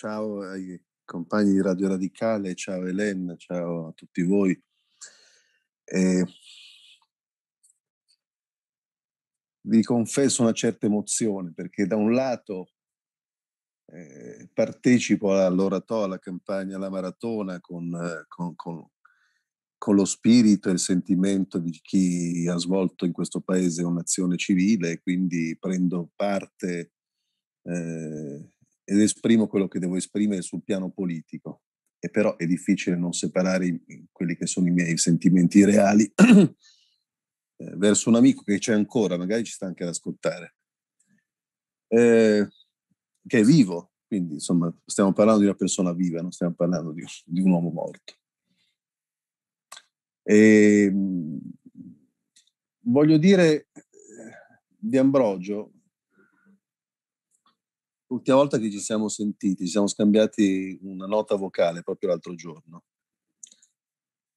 ciao ai compagni di Radio Radicale, ciao Elena, ciao a tutti voi. E vi confesso una certa emozione perché da un lato eh, partecipo all'oratorio, alla campagna, alla maratona con, con, con, con, lo spirito e il sentimento di chi ha svolto in questo paese un'azione civile e quindi prendo parte eh, ed esprimo quello che devo esprimere sul piano politico. E però è difficile non separare i, quelli che sono i miei sentimenti reali eh, verso un amico che c'è ancora, magari ci sta anche ad ascoltare, eh, che è vivo. Quindi, insomma, stiamo parlando di una persona viva, non stiamo parlando di, di un uomo morto. E, ehm, voglio dire eh, di Ambrogio, L'ultima volta che ci siamo sentiti, ci siamo scambiati una nota vocale proprio l'altro giorno,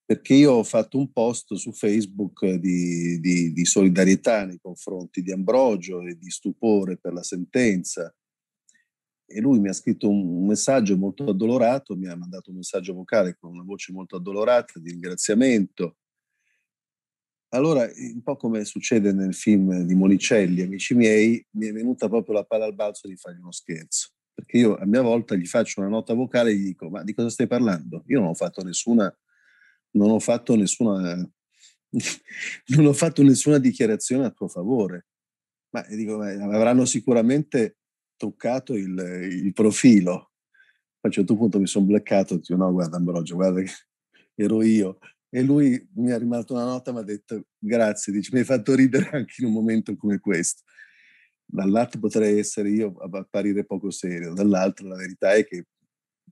perché io ho fatto un post su Facebook di, di, di solidarietà nei confronti di Ambrogio e di stupore per la sentenza e lui mi ha scritto un messaggio molto addolorato, mi ha mandato un messaggio vocale con una voce molto addolorata di ringraziamento allora, un po' come succede nel film di Monicelli, amici miei, mi è venuta proprio la palla al balzo di fargli uno scherzo, perché io a mia volta gli faccio una nota vocale e gli dico, ma di cosa stai parlando? Io non ho fatto nessuna, non ho fatto nessuna, non ho fatto nessuna dichiarazione a tuo favore, ma dico, avranno sicuramente toccato il, il profilo. Poi a un certo punto mi sono blaccato, dico, no, guarda Ambrogio, guarda che ero io. E lui mi ha rimasto una nota, mi ha detto grazie, dice, mi hai fatto ridere anche in un momento come questo. Dall'altro potrei essere io a apparire poco serio, dall'altro la verità è che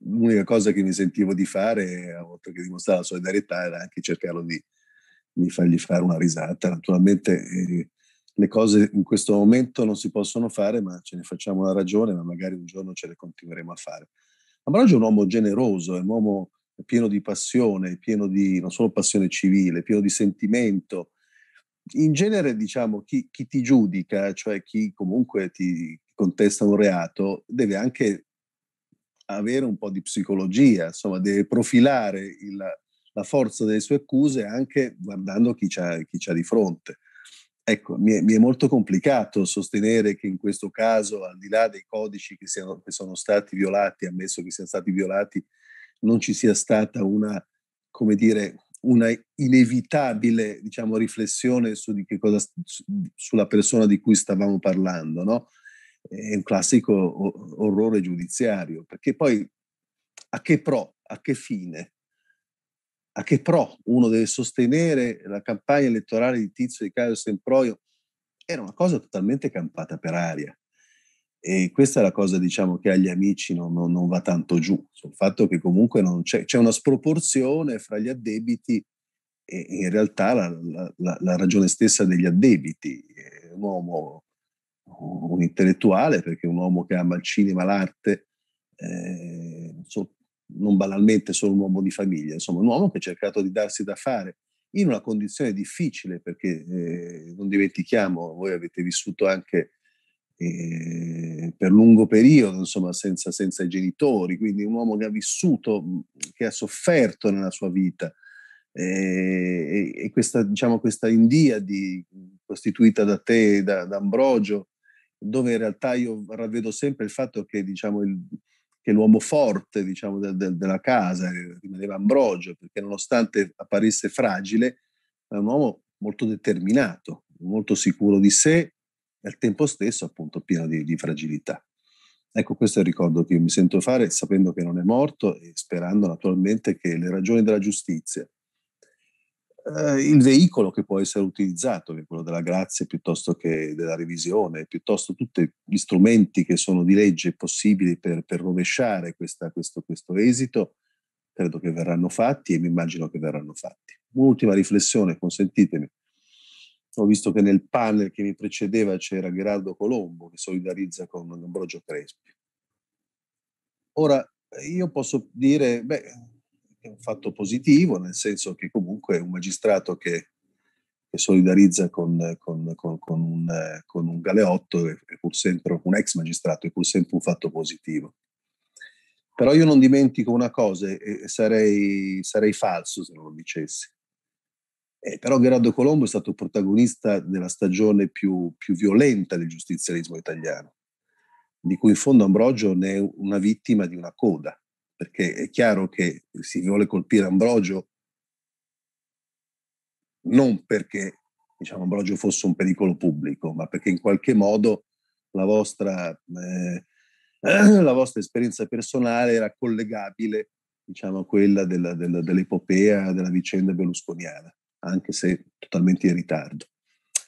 l'unica cosa che mi sentivo di fare, oltre che dimostrare la solidarietà, era anche cercare di, di fargli fare una risata. Naturalmente eh, le cose in questo momento non si possono fare, ma ce ne facciamo la ragione, ma magari un giorno ce le continueremo a fare. Ambrogio è un uomo generoso, è un uomo pieno di passione, pieno di non solo passione civile, pieno di sentimento. In genere, diciamo, chi, chi ti giudica, cioè chi comunque ti contesta un reato, deve anche avere un po' di psicologia, insomma, deve profilare il, la forza delle sue accuse anche guardando chi c'ha, chi c'ha di fronte. Ecco, mi è, mi è, molto complicato sostenere che in questo caso, al di là dei codici che, siano, che sono stati violati, ammesso che siano stati violati, non ci sia stata una, come dire, una inevitabile diciamo, riflessione su di che cosa, sulla persona di cui stavamo parlando. No? È un classico orrore giudiziario, perché poi a che pro, a che fine, a che pro uno deve sostenere la campagna elettorale di Tizio, di Caio e Semproio, era una cosa totalmente campata per aria. E questa è la cosa, diciamo, che agli amici non, non, non va tanto giù, sul fatto che comunque c'è, c'è, una sproporzione fra gli addebiti e in realtà la, la, la ragione stessa degli addebiti. È un uomo, un intellettuale, perché è un uomo che ama il cinema, l'arte, eh, so, non banalmente solo un uomo di famiglia, insomma, un uomo che ha cercato di darsi da fare in una condizione difficile, perché eh, non dimentichiamo, voi avete vissuto anche eh, per lungo periodo, insomma, senza, senza, i genitori, quindi un uomo che ha vissuto, che ha sofferto nella sua vita. Eh, e, questa, diciamo, questa Indiadi costituita da te, da, da, Ambrogio, dove in realtà io ravvedo sempre il fatto che, diciamo, il, che l'uomo forte diciamo, de, de, della casa eh, rimaneva Ambrogio, perché nonostante apparisse fragile, era un uomo molto determinato, molto sicuro di sé, e al tempo stesso appunto pieno di, di fragilità. Ecco, questo è il ricordo che io mi sento fare sapendo che non è morto e sperando naturalmente che le ragioni della giustizia, eh, il veicolo che può essere utilizzato, che è quello della grazia piuttosto che della revisione, piuttosto tutti gli strumenti che sono di legge possibili per, per rovesciare questa, questo, questo esito, credo che verranno fatti e mi immagino che verranno fatti. Un'ultima riflessione, consentitemi ho visto che nel panel che mi precedeva c'era Gerardo Colombo che solidarizza con Ambrogio Crespi. Ora, io posso dire, beh, è un fatto positivo, nel senso che comunque è un magistrato che, che solidarizza con, con, con, con, un, con un galeotto, è pur sempre un ex magistrato, è pur sempre un fatto positivo. Però io non dimentico una cosa e sarei, sarei falso se non lo dicessi eh, però Gerardo Colombo è stato protagonista della stagione più, più violenta del giustizialismo italiano, di cui in fondo Ambrogio ne è una vittima di una coda, perché è chiaro che si vuole colpire Ambrogio non perché diciamo, Ambrogio fosse un pericolo pubblico, ma perché in qualche modo la vostra, eh, la vostra esperienza personale era collegabile diciamo, a quella della, della, dell'epopea della vicenda berlusconiana anche se totalmente in ritardo.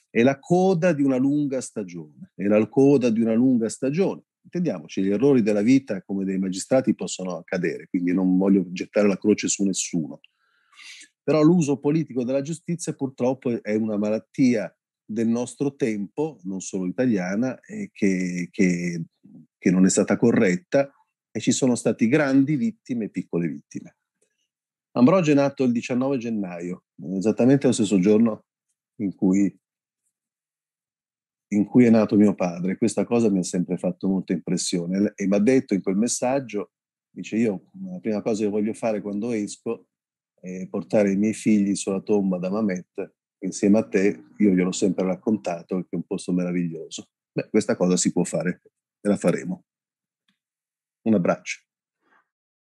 È la coda di una lunga stagione, è la coda di una lunga stagione. Intendiamoci, gli errori della vita come dei magistrati possono accadere, quindi non voglio gettare la croce su nessuno. Però l'uso politico della giustizia purtroppo è una malattia del nostro tempo, non solo italiana, che, che, che non è stata corretta e ci sono stati grandi vittime e piccole vittime. Ambrogio è nato il 19 gennaio esattamente lo stesso giorno in cui, in cui è nato mio padre. Questa cosa mi ha sempre fatto molta impressione e mi ha detto in quel messaggio, dice io la prima cosa che voglio fare quando esco è portare i miei figli sulla tomba da Mamet insieme a te, io gliel'ho sempre raccontato, che è un posto meraviglioso. Beh, questa cosa si può fare e la faremo. Un abbraccio.